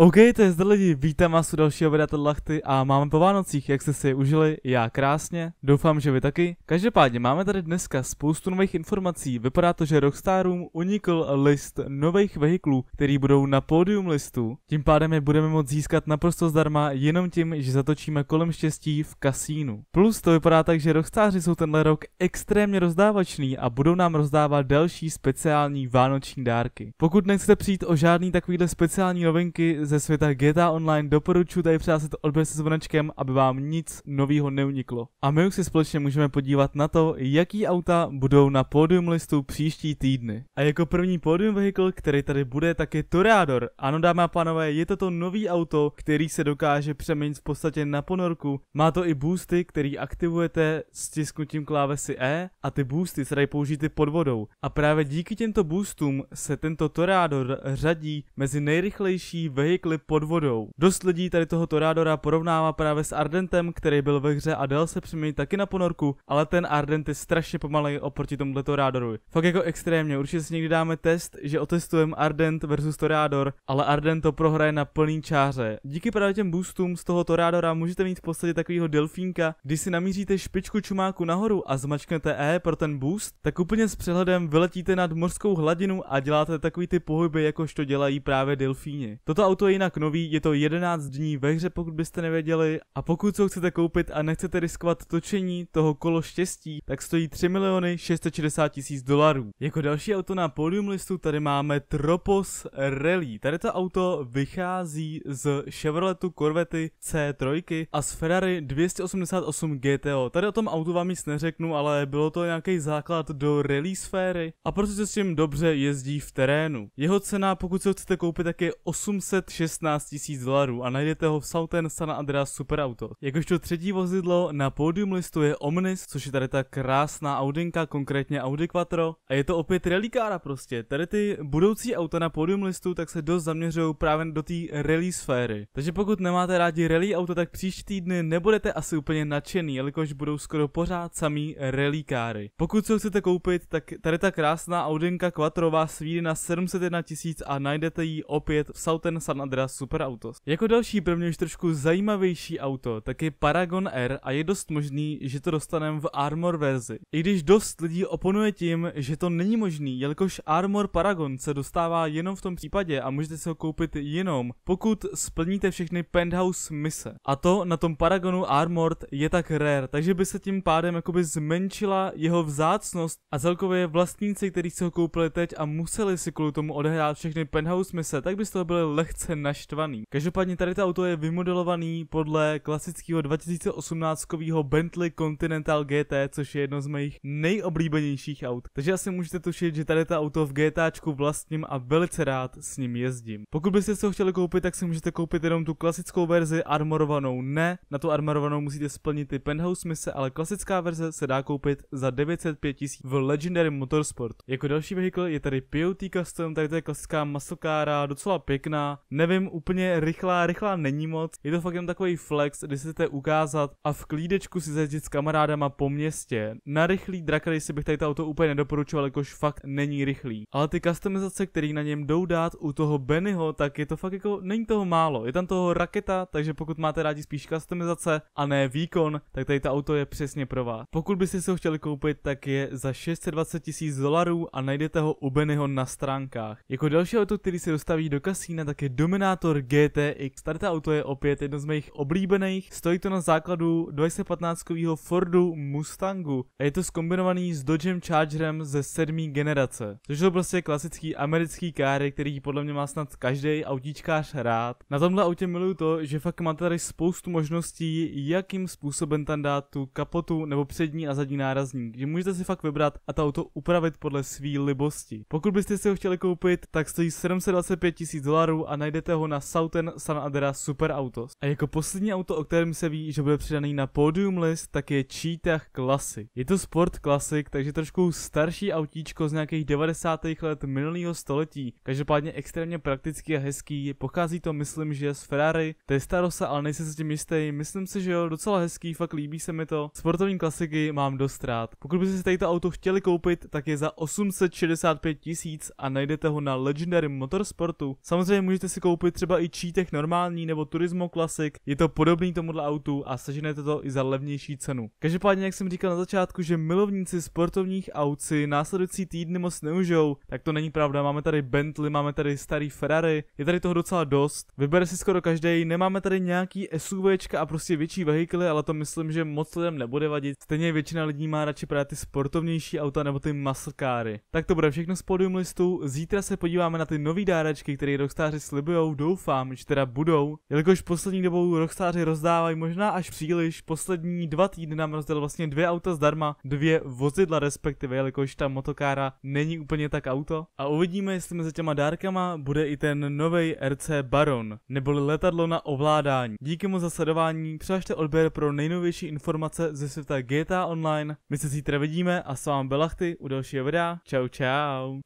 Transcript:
OK, to je zde lidi, vítám vás u dalšího videa Lachty a máme po Vánocích, jak jste si je užili, já krásně, doufám, že vy taky. Každopádně máme tady dneska spoustu nových informací, vypadá to, že Rockstarům unikl list nových vehiklů, který budou na pódium listu. Tím pádem je budeme moct získat naprosto zdarma jenom tím, že zatočíme kolem štěstí v kasínu. Plus to vypadá tak, že Rockstáři jsou tenhle rok extrémně rozdávační a budou nám rozdávat další speciální vánoční dárky. Pokud nechcete přijít o žádný takovýhle speciální novinky, ze světa GTA Online doporučuji tady přihlásit odběr se zvonečkem, aby vám nic nového neuniklo. A my už si společně můžeme podívat na to, jaký auta budou na pódium listu příští týdny. A jako první pódium vehikl, který tady bude, tak je Toreador. Ano dámy a pánové, je to to nový auto, který se dokáže přeměnit v podstatě na ponorku. Má to i boosty, který aktivujete stisknutím klávesy E a ty boosty se dají použít i pod vodou. A právě díky těmto boostům se tento Toreador řadí mezi nejrychlejší vehikl vehikly pod vodou. Dost lidí tady toho Toradora porovnává právě s Ardentem, který byl ve hře a dal se přeměnit taky na ponorku, ale ten Ardent je strašně pomalej oproti tomuhle Toradoru. Fakt jako extrémně, určitě si někdy dáme test, že otestujeme Ardent versus Torador, ale Ardent to prohraje na plný čáře. Díky právě těm boostům z toho Toradora můžete mít v podstatě takového delfínka, když si namíříte špičku čumáku nahoru a zmačknete E pro ten boost, tak úplně s přehledem vyletíte nad mořskou hladinu a děláte takový ty pohyby, jakož to dělají právě delfíni. Toto auto Auto je jinak nový, je to 11 dní ve hře, pokud byste nevěděli. A pokud ho chcete koupit a nechcete riskovat točení toho kolo štěstí, tak stojí 3 miliony 660 tisíc dolarů. Jako další auto na podium listu tady máme Tropos Rally. Tady to auto vychází z Chevroletu Corvety C3 a z Ferrari 288 GTO. Tady o tom autu vám nic neřeknu, ale bylo to nějaký základ do rally sféry a protože se s tím dobře jezdí v terénu. Jeho cena, pokud se ho chcete koupit, tak je 800 16 tisíc dolarů a najdete ho v Southern San Andreas Superauto. Jakožto třetí vozidlo na pódium listu je Omnis, což je tady ta krásná Audinka, konkrétně Audi Quattro. A je to opět relikára prostě. Tady ty budoucí auta na pódium listu tak se dost zaměřují právě do té rally sféry. Takže pokud nemáte rádi rally auto, tak příští týdny nebudete asi úplně nadšený, jelikož budou skoro pořád samý relikáry. Pokud se chcete koupit, tak tady ta krásná Audinka Quattro vás svídí na 701 tisíc a najdete ji opět v Southern San San Andreas Super Autos. Jako další pro mě už trošku zajímavější auto, tak je Paragon R a je dost možný, že to dostaneme v Armor verzi. I když dost lidí oponuje tím, že to není možný, jelikož Armor Paragon se dostává jenom v tom případě a můžete si ho koupit jenom, pokud splníte všechny penthouse mise. A to na tom Paragonu Armored je tak rare, takže by se tím pádem jakoby zmenšila jeho vzácnost a celkově vlastníci, kteří si ho koupili teď a museli si kvůli tomu odehrát všechny penthouse mise, tak by z toho byly lehce velice naštvaný. Každopádně tady to auto je vymodelovaný podle klasického 2018 Bentley Continental GT, což je jedno z mých nejoblíbenějších aut. Takže asi můžete tušit, že tady to auto v GTAčku vlastním a velice rád s ním jezdím. Pokud byste se ho chtěli koupit, tak si můžete koupit jenom tu klasickou verzi, armorovanou ne. Na tu armorovanou musíte splnit ty penthouse mise, ale klasická verze se dá koupit za 905 tisíc v Legendary Motorsport. Jako další vehikl je tady Pioti Custom, tady to je klasická masokára, docela pěkná, nevím, úplně rychlá, rychlá není moc. Je to fakt jen takový flex, kdy se chcete ukázat a v klídečku si zajít s kamarádama po městě. Na rychlý drag si bych tady to auto úplně nedoporučoval, jakož fakt není rychlý. Ale ty customizace, které na něm jdou dát u toho Bennyho, tak je to fakt jako, není toho málo. Je tam toho raketa, takže pokud máte rádi spíš customizace a ne výkon, tak tady to auto je přesně pro vás. Pokud byste si ho chtěli koupit, tak je za 620 tisíc dolarů a najdete ho u Bennyho na stránkách. Jako další auto, který se dostaví do kasína, tak je Dom Dominator GTX. Tady to auto je opět jedno z mých oblíbených. Stojí to na základu 215 Fordu Mustangu a je to skombinovaný s Dodgem Chargerem ze 7. generace. Což je prostě klasický americký káry, který podle mě má snad každý autíčkář rád. Na tomhle autě miluju to, že fakt máte tady spoustu možností, jakým způsobem tam dát tu kapotu nebo přední a zadní nárazník. Že můžete si fakt vybrat a to auto upravit podle svý libosti. Pokud byste si ho chtěli koupit, tak stojí 725 tisíc dolarů a najdete najdete ho na Southern San super autos A jako poslední auto, o kterém se ví, že bude přidaný na podium list, tak je Cheetah Classic. Je to sport Classic, takže trošku starší autíčko z nějakých 90. let minulého století. Každopádně extrémně praktický a hezký. Pochází to, myslím, že z Ferrari, Testarossa, ale nejsem si tím jistý. Myslím si, že jo, docela hezký, fakt líbí se mi to. Sportovní klasiky mám dost rád. Pokud byste si tady to auto chtěli koupit, tak je za 865 tisíc a najdete ho na Legendary Motorsportu. Samozřejmě můžete si koupit koupit třeba i čítech normální nebo Turismo Classic, je to podobný tomuhle autu a seženete to i za levnější cenu. Každopádně, jak jsem říkal na začátku, že milovníci sportovních aut si následující týdny moc neužijou, tak to není pravda. Máme tady Bentley, máme tady starý Ferrari, je tady toho docela dost. Vybere si skoro každý, nemáme tady nějaký SUV a prostě větší vehikly, ale to myslím, že moc lidem nebude vadit. Stejně většina lidí má radši právě ty sportovnější auta nebo ty maslkáry. Tak to bude všechno z podium listu. Zítra se podíváme na ty nový dárečky, které rockstáři slibují budou, doufám, že teda budou, jelikož poslední dobou Rockstáři rozdávají možná až příliš, poslední dva týdny nám rozdali vlastně dvě auta zdarma, dvě vozidla respektive, jelikož ta motokára není úplně tak auto. A uvidíme, jestli mezi těma dárkama bude i ten nový RC Baron, neboli letadlo na ovládání. Díky mu za sledování, převažte odběr pro nejnovější informace ze světa GTA Online. My se zítra vidíme a s vámi Belachty u dalšího videa. Čau čau.